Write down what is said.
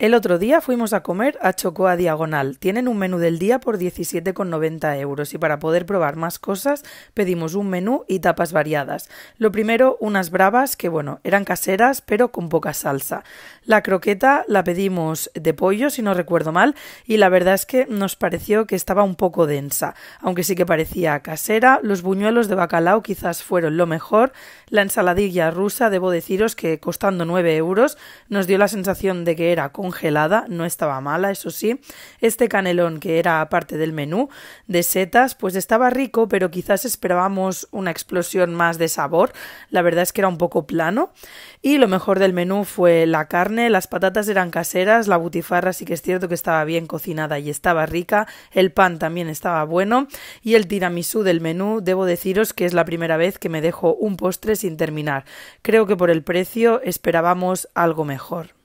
El otro día fuimos a comer a Chocoa Diagonal. Tienen un menú del día por 17,90 euros y para poder probar más cosas pedimos un menú y tapas variadas. Lo primero, unas bravas que, bueno, eran caseras pero con poca salsa. La croqueta la pedimos de pollo, si no recuerdo mal, y la verdad es que nos pareció que estaba un poco densa, aunque sí que parecía casera. Los buñuelos de bacalao quizás fueron lo mejor. La ensaladilla rusa, debo deciros que costando 9 euros, nos dio la sensación de que era congelada, no estaba mala, eso sí. Este canelón, que era parte del menú de setas, pues estaba rico, pero quizás esperábamos una explosión más de sabor. La verdad es que era un poco plano. Y lo mejor del menú fue la carne, las patatas eran caseras, la butifarra sí que es cierto que estaba bien cocinada y estaba rica, el pan también estaba bueno y el tiramisú del menú, debo deciros que es la primera vez que me dejo un postre sin terminar. Creo que por el precio esperábamos algo mejor.